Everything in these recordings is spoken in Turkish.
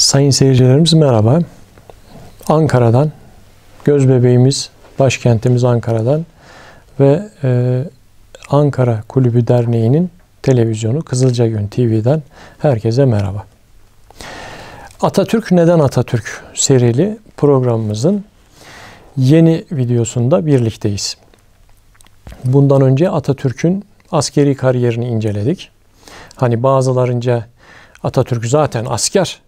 Sayın seyircilerimiz merhaba. Ankara'dan, göz bebeğimiz, başkentimiz Ankara'dan ve e, Ankara Kulübü Derneği'nin televizyonu Kızılca TV'den herkese merhaba. Atatürk Neden Atatürk serili programımızın yeni videosunda birlikteyiz. Bundan önce Atatürk'ün askeri kariyerini inceledik. Hani bazılarınca Atatürk zaten asker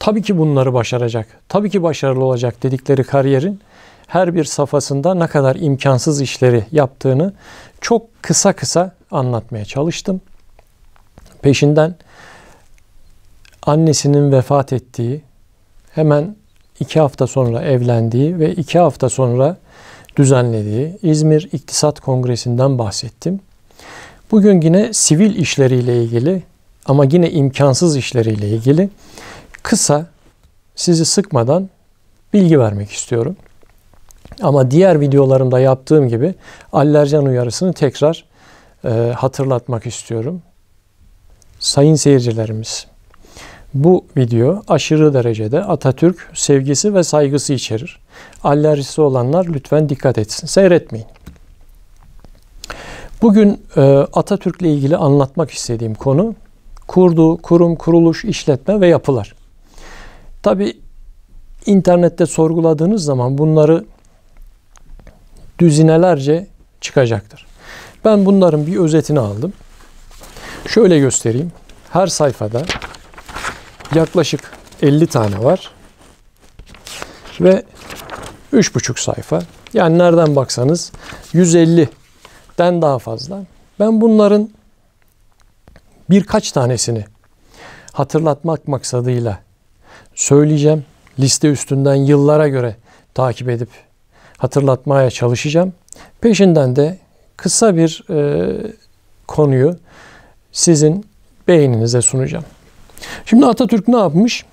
Tabii ki bunları başaracak. Tabii ki başarılı olacak dedikleri kariyerin her bir safhasında ne kadar imkansız işleri yaptığını çok kısa kısa anlatmaya çalıştım. Peşinden annesinin vefat ettiği, hemen iki hafta sonra evlendiği ve iki hafta sonra düzenlediği İzmir İktisat Kongresi'nden bahsettim. Bugün yine sivil işleriyle ilgili ama yine imkansız işleriyle ilgili kısa sizi sıkmadan bilgi vermek istiyorum. Ama diğer videolarımda yaptığım gibi alerjen uyarısını tekrar e, hatırlatmak istiyorum. Sayın seyircilerimiz, bu video aşırı derecede Atatürk sevgisi ve saygısı içerir. Alerjisi olanlar lütfen dikkat etsin, seyretmeyin. Bugün e, Atatürk'le ilgili anlatmak istediğim konu kurduğu kurum, kuruluş, işletme ve yapılar. Tabi internette sorguladığınız zaman bunları düzinelerce çıkacaktır. Ben bunların bir özetini aldım. Şöyle göstereyim. Her sayfada yaklaşık 50 tane var. Ve 3,5 sayfa. Yani nereden baksanız 150'den daha fazla. Ben bunların birkaç tanesini hatırlatmak maksadıyla söyleyeceğim. Liste üstünden yıllara göre takip edip hatırlatmaya çalışacağım. Peşinden de kısa bir e, konuyu sizin beyninize sunacağım. Şimdi Atatürk ne yapmış?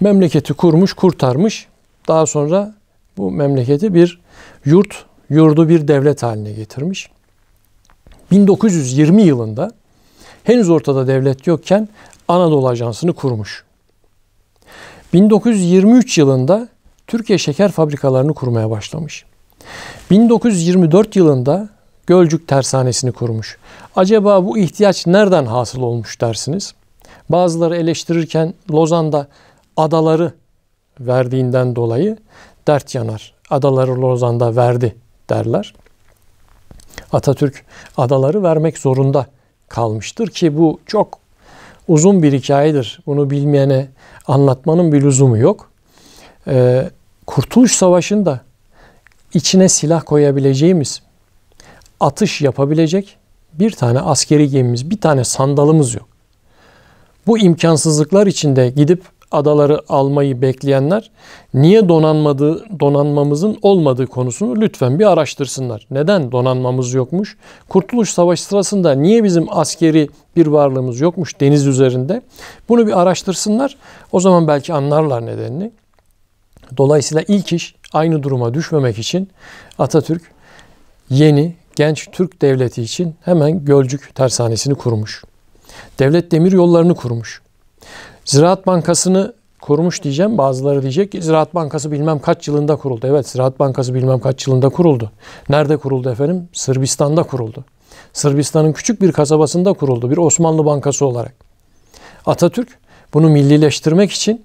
Memleketi kurmuş, kurtarmış. Daha sonra bu memleketi bir yurt, yurdu bir devlet haline getirmiş. 1920 yılında henüz ortada devlet yokken Anadolu Ajansı'nı kurmuş. 1923 yılında Türkiye şeker fabrikalarını kurmaya başlamış. 1924 yılında Gölcük Tersanesi'ni kurmuş. Acaba bu ihtiyaç nereden hasıl olmuş dersiniz? Bazıları eleştirirken Lozan'da adaları verdiğinden dolayı dert yanar. Adaları Lozan'da verdi derler. Atatürk adaları vermek zorunda kalmıştır ki bu çok uzun bir hikayedir. Bunu bilmeyene anlatmanın bir lüzumu yok. Ee, Kurtuluş Savaşı'nda içine silah koyabileceğimiz, atış yapabilecek bir tane askeri gemimiz, bir tane sandalımız yok. Bu imkansızlıklar içinde gidip adaları almayı bekleyenler niye donanmadığı, donanmamızın olmadığı konusunu lütfen bir araştırsınlar. Neden donanmamız yokmuş? Kurtuluş Savaşı sırasında niye bizim askeri bir varlığımız yokmuş deniz üzerinde? Bunu bir araştırsınlar. O zaman belki anlarlar nedenini. Dolayısıyla ilk iş aynı duruma düşmemek için Atatürk yeni genç Türk devleti için hemen Gölcük tersanesini kurmuş. Devlet demir yollarını kurmuş. Ziraat Bankası'nı kurmuş diyeceğim. Bazıları diyecek ki Ziraat Bankası bilmem kaç yılında kuruldu. Evet Ziraat Bankası bilmem kaç yılında kuruldu. Nerede kuruldu efendim? Sırbistan'da kuruldu. Sırbistan'ın küçük bir kasabasında kuruldu bir Osmanlı Bankası olarak. Atatürk bunu millileştirmek için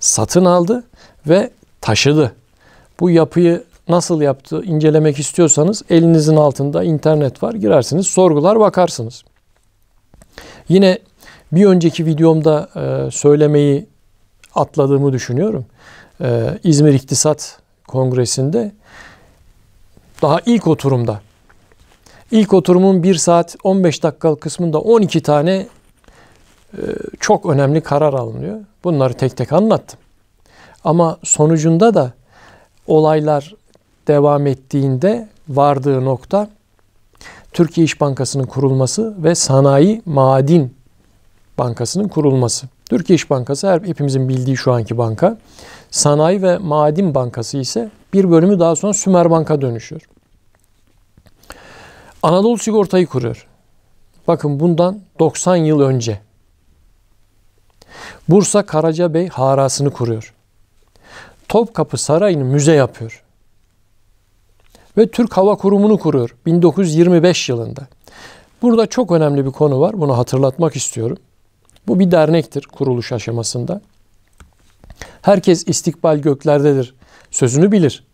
satın aldı ve taşıdı. Bu yapıyı nasıl yaptı incelemek istiyorsanız elinizin altında internet var. Girersiniz, sorgular bakarsınız. Yine bir önceki videomda e, söylemeyi atladığımı düşünüyorum. E, İzmir İktisat Kongresi'nde daha ilk oturumda ilk oturumun 1 saat 15 dakikalık kısmında 12 tane e, çok önemli karar alınıyor. Bunları tek tek anlattım. Ama sonucunda da olaylar devam ettiğinde vardığı nokta Türkiye İş Bankası'nın kurulması ve sanayi, maden Bankası'nın kurulması. Türkiye İş Bankası her hepimizin bildiği şu anki banka. Sanayi ve Madim Bankası ise bir bölümü daha sonra Sümer Bank'a dönüşüyor. Anadolu Sigorta'yı kuruyor. Bakın bundan 90 yıl önce. Bursa Karacabey harasını kuruyor. Topkapı Sarayı'nı müze yapıyor. Ve Türk Hava Kurumu'nu kuruyor 1925 yılında. Burada çok önemli bir konu var. Bunu hatırlatmak istiyorum. Bu bir dernektir kuruluş aşamasında. Herkes istikbal göklerdedir sözünü bilir.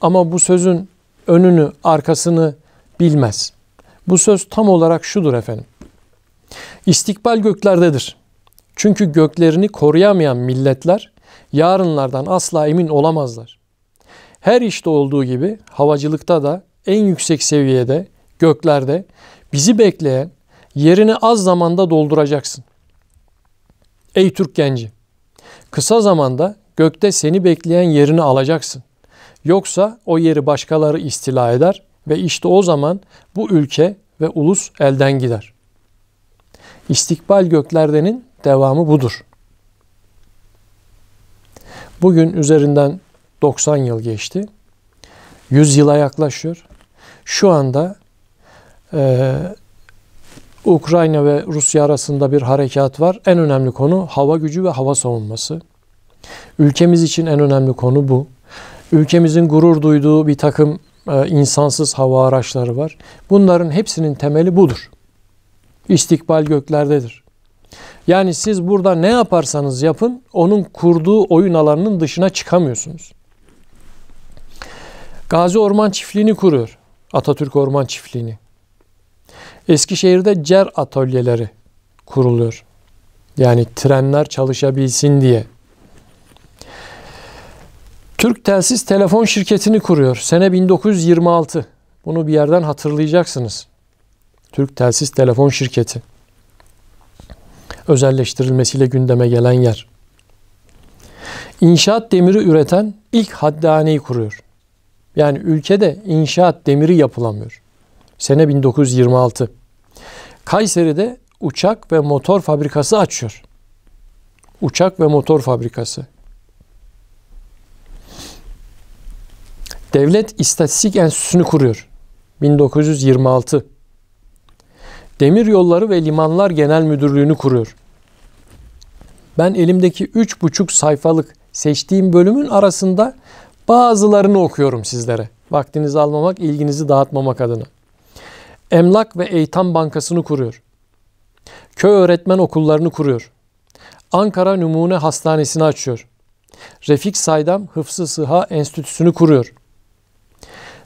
Ama bu sözün önünü, arkasını bilmez. Bu söz tam olarak şudur efendim. İstikbal göklerdedir. Çünkü göklerini koruyamayan milletler yarınlardan asla emin olamazlar. Her işte olduğu gibi havacılıkta da en yüksek seviyede, göklerde bizi bekleyen yerini az zamanda dolduracaksın. Ey Türk genci! Kısa zamanda gökte seni bekleyen yerini alacaksın. Yoksa o yeri başkaları istila eder ve işte o zaman bu ülke ve ulus elden gider. İstikbal göklerdenin devamı budur. Bugün üzerinden 90 yıl geçti. 100 yıla yaklaşıyor. Şu anda e, Ukrayna ve Rusya arasında bir harekat var. En önemli konu hava gücü ve hava savunması. Ülkemiz için en önemli konu bu. Ülkemizin gurur duyduğu bir takım e, insansız hava araçları var. Bunların hepsinin temeli budur. İstikbal göklerdedir. Yani siz burada ne yaparsanız yapın onun kurduğu oyun alanının dışına çıkamıyorsunuz. Gazi Orman Çiftliği'ni kuruyor. Atatürk Orman Çiftliği'ni. Eskişehir'de cer atölyeleri kuruluyor. Yani trenler çalışabilsin diye. Türk Telsiz Telefon Şirketi'ni kuruyor. Sene 1926. Bunu bir yerden hatırlayacaksınız. Türk Telsiz Telefon Şirketi. Özelleştirilmesiyle gündeme gelen yer. İnşaat demiri üreten ilk haddaneyi kuruyor. Yani ülkede inşaat demiri yapılamıyor. Sene 1926. Kayseri'de uçak ve motor fabrikası açıyor. Uçak ve motor fabrikası. Devlet İstatistik Enstitüsü'nü kuruyor. 1926. Demir Yolları ve Limanlar Genel Müdürlüğü'nü kuruyor. Ben elimdeki 3,5 sayfalık seçtiğim bölümün arasında bazılarını okuyorum sizlere. Vaktinizi almamak, ilginizi dağıtmamak adına. Emlak ve Eğitim Bankası'nı kuruyor. Köy öğretmen okullarını kuruyor. Ankara Numune Hastanesi'ni açıyor. Refik Saydam Hıfzı Sıha Enstitüsü'nü kuruyor.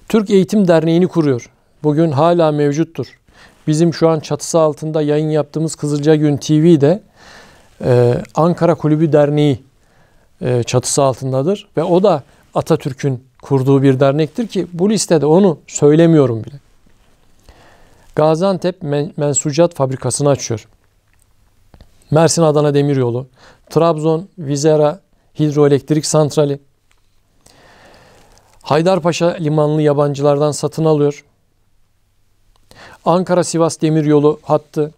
Türk Eğitim Derneği'ni kuruyor. Bugün hala mevcuttur. Bizim şu an çatısı altında yayın yaptığımız Kızılca Gün de e, Ankara Kulübü Derneği e, çatısı altındadır. Ve o da Atatürk'ün kurduğu bir dernektir ki bu listede onu söylemiyorum bile. Gaziantep mensucat fabrikasını açıyor. Mersin Adana Demiryolu, Trabzon Vizera Hidroelektrik Santrali, Haydarpaşa limanlı yabancılardan satın alıyor. Ankara Sivas Demiryolu hattı,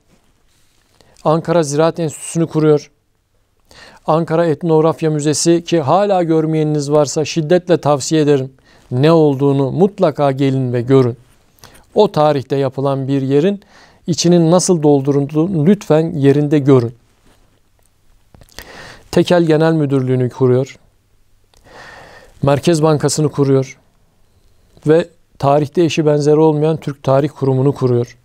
Ankara Ziraat Enstitüsü'nü kuruyor. Ankara Etnografya Müzesi ki hala görmeyeniniz varsa şiddetle tavsiye ederim. Ne olduğunu mutlaka gelin ve görün o tarihte yapılan bir yerin içinin nasıl doldurulduğunu lütfen yerinde görün. Tekel Genel Müdürlüğü'nü kuruyor. Merkez Bankası'nı kuruyor. Ve tarihte eşi benzeri olmayan Türk Tarih Kurumu'nu kuruyor.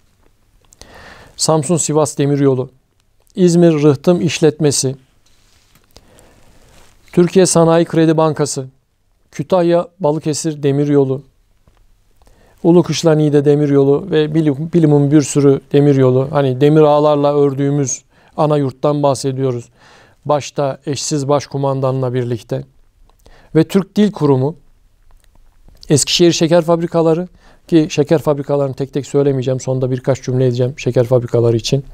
Samsun Sivas Demiryolu, İzmir Rıhtım İşletmesi, Türkiye Sanayi Kredi Bankası, Kütahya Balıkesir Demiryolu, Ulu Kışlani'de demir yolu ve bilim, bilimin bir sürü demir yolu. Hani demir ağlarla ördüğümüz ana yurttan bahsediyoruz. Başta eşsiz başkumandanla birlikte. Ve Türk Dil Kurumu, Eskişehir Şeker Fabrikaları ki şeker fabrikalarını tek tek söylemeyeceğim. Sonda birkaç cümle edeceğim şeker fabrikaları için.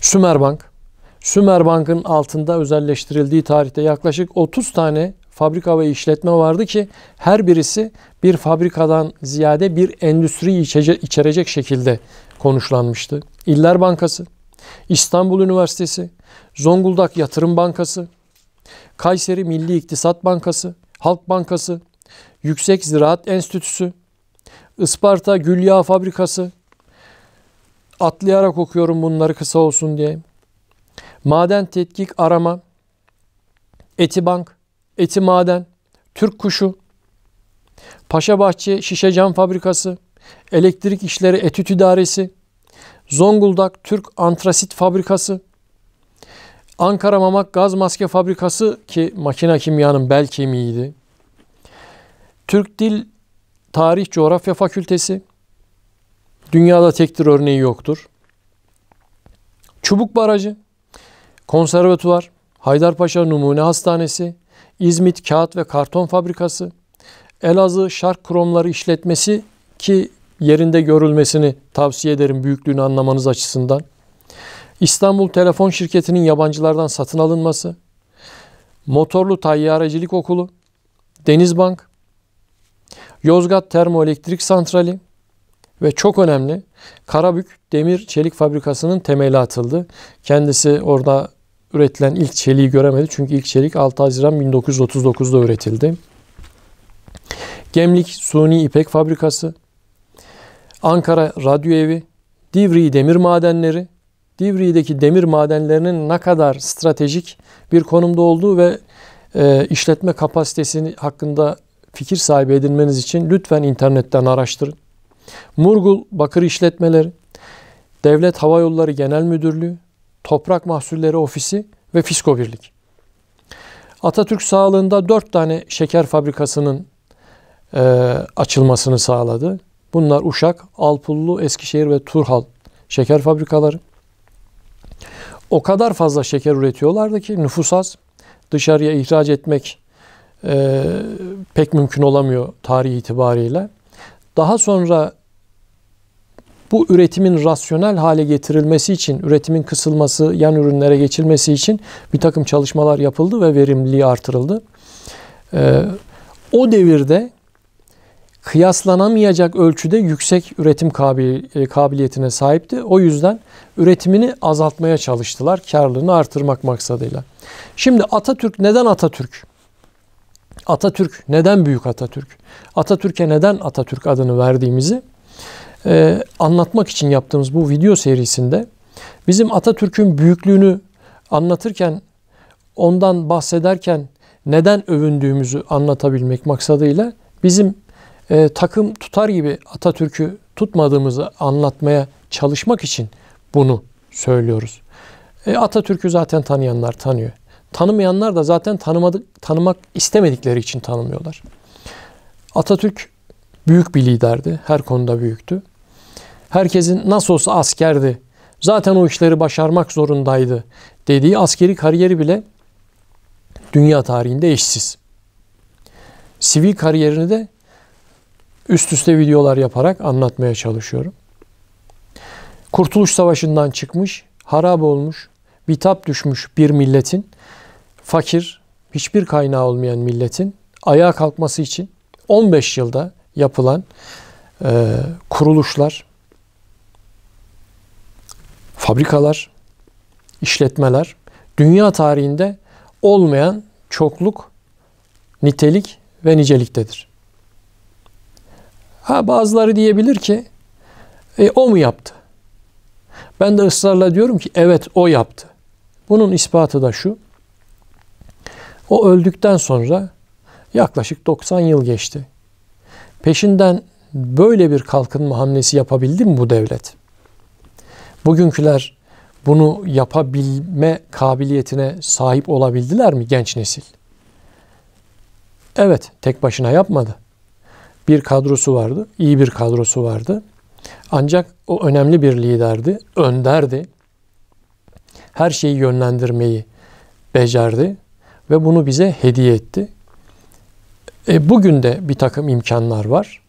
Sümerbank. Sümerbank'ın altında özelleştirildiği tarihte yaklaşık 30 tane fabrika ve işletme vardı ki her birisi bir fabrikadan ziyade bir endüstri içerecek şekilde konuşlanmıştı. İller Bankası, İstanbul Üniversitesi, Zonguldak Yatırım Bankası, Kayseri Milli İktisat Bankası, Halk Bankası, Yüksek Ziraat Enstitüsü, Isparta Gülya Fabrikası, atlayarak okuyorum bunları kısa olsun diye. Maden Tetkik Arama, Etibank, Eti Maden, Türk Kuşu, Paşabahçe Şişe Cam Fabrikası, Elektrik İşleri Etüt İdaresi, Zonguldak Türk Antrasit Fabrikası, Ankara Mamak Gaz Maske Fabrikası ki makine kimyanın bel kemiğiydi. Türk Dil Tarih Coğrafya Fakültesi, dünyada tektir örneği yoktur. Çubuk Barajı, Konservatuvar, Haydarpaşa Numune Hastanesi, İzmit Kağıt ve Karton Fabrikası, Elazığ Şark Kromları İşletmesi ki yerinde görülmesini tavsiye ederim büyüklüğünü anlamanız açısından. İstanbul Telefon Şirketi'nin yabancılardan satın alınması, Motorlu Tayyarecilik Okulu, Denizbank, Yozgat Termoelektrik Santrali ve çok önemli Karabük Demir Çelik Fabrikası'nın temeli atıldı. Kendisi orada üretilen ilk çeliği göremedi. Çünkü ilk çelik 6 Haziran 1939'da üretildi. Gemlik Suni İpek Fabrikası, Ankara Radyo Evi, Divri Demir Madenleri, Divri'deki demir madenlerinin ne kadar stratejik bir konumda olduğu ve e, işletme kapasitesi hakkında fikir sahibi edinmeniz için lütfen internetten araştırın. Murgul Bakır İşletmeleri, Devlet Hava Yolları Genel Müdürlüğü, Toprak Mahsulleri Ofisi ve Fisko Birlik. Atatürk sağlığında dört tane şeker fabrikasının e, açılmasını sağladı. Bunlar Uşak, Alpullu, Eskişehir ve Turhal şeker fabrikaları. O kadar fazla şeker üretiyorlardı ki nüfus az. Dışarıya ihraç etmek e, pek mümkün olamıyor tarih itibariyle. Daha sonra bu üretimin rasyonel hale getirilmesi için, üretimin kısılması, yan ürünlere geçilmesi için bir takım çalışmalar yapıldı ve verimliliği artırıldı. Ee, o devirde kıyaslanamayacak ölçüde yüksek üretim e, kabiliyetine sahipti. O yüzden üretimini azaltmaya çalıştılar karlılığını artırmak maksadıyla. Şimdi Atatürk neden Atatürk? Atatürk neden büyük Atatürk? Atatürk'e neden Atatürk adını verdiğimizi e, anlatmak için yaptığımız bu video serisinde bizim Atatürk'ün büyüklüğünü anlatırken, ondan bahsederken neden övündüğümüzü anlatabilmek maksadıyla bizim e, takım tutar gibi Atatürk'ü tutmadığımızı anlatmaya çalışmak için bunu söylüyoruz. E, Atatürk'ü zaten tanıyanlar tanıyor. Tanımayanlar da zaten tanımadık, tanımak istemedikleri için tanımıyorlar. Atatürk büyük bir liderdi. Her konuda büyüktü herkesin nasıl olsa askerdi, zaten o işleri başarmak zorundaydı dediği askeri kariyeri bile dünya tarihinde eşsiz. Sivil kariyerini de üst üste videolar yaparak anlatmaya çalışıyorum. Kurtuluş Savaşı'ndan çıkmış, harap olmuş, bitap düşmüş bir milletin, fakir, hiçbir kaynağı olmayan milletin ayağa kalkması için 15 yılda yapılan e, kuruluşlar, fabrikalar, işletmeler dünya tarihinde olmayan çokluk, nitelik ve niceliktedir. Ha bazıları diyebilir ki e, o mu yaptı? Ben de ısrarla diyorum ki evet o yaptı. Bunun ispatı da şu. O öldükten sonra yaklaşık 90 yıl geçti. Peşinden böyle bir kalkınma hamlesi yapabildi mi bu devlet? Bugünküler bunu yapabilme kabiliyetine sahip olabildiler mi genç nesil? Evet, tek başına yapmadı. Bir kadrosu vardı, iyi bir kadrosu vardı. Ancak o önemli bir liderdi, önderdi. Her şeyi yönlendirmeyi becerdi ve bunu bize hediye etti. E, bugün de bir takım imkanlar var.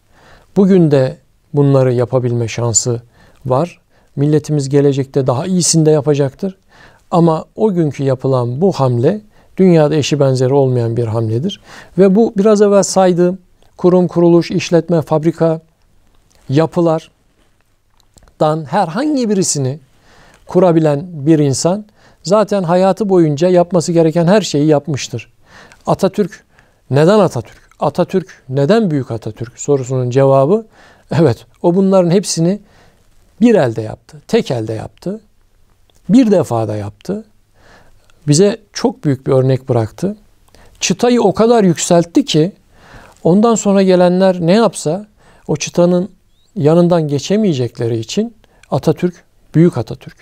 Bugün de bunları yapabilme şansı var. Milletimiz gelecekte daha iyisinde yapacaktır. Ama o günkü yapılan bu hamle dünyada eşi benzeri olmayan bir hamledir. Ve bu biraz evvel saydığım kurum, kuruluş, işletme, fabrika, yapılar dan herhangi birisini kurabilen bir insan zaten hayatı boyunca yapması gereken her şeyi yapmıştır. Atatürk neden Atatürk? Atatürk neden büyük Atatürk sorusunun cevabı evet o bunların hepsini bir elde yaptı, tek elde yaptı. Bir defada yaptı. Bize çok büyük bir örnek bıraktı. Çıtayı o kadar yükseltti ki ondan sonra gelenler ne yapsa o çıtanın yanından geçemeyecekleri için Atatürk, büyük Atatürk.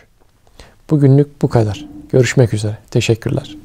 Bugünlük bu kadar. Görüşmek üzere. Teşekkürler.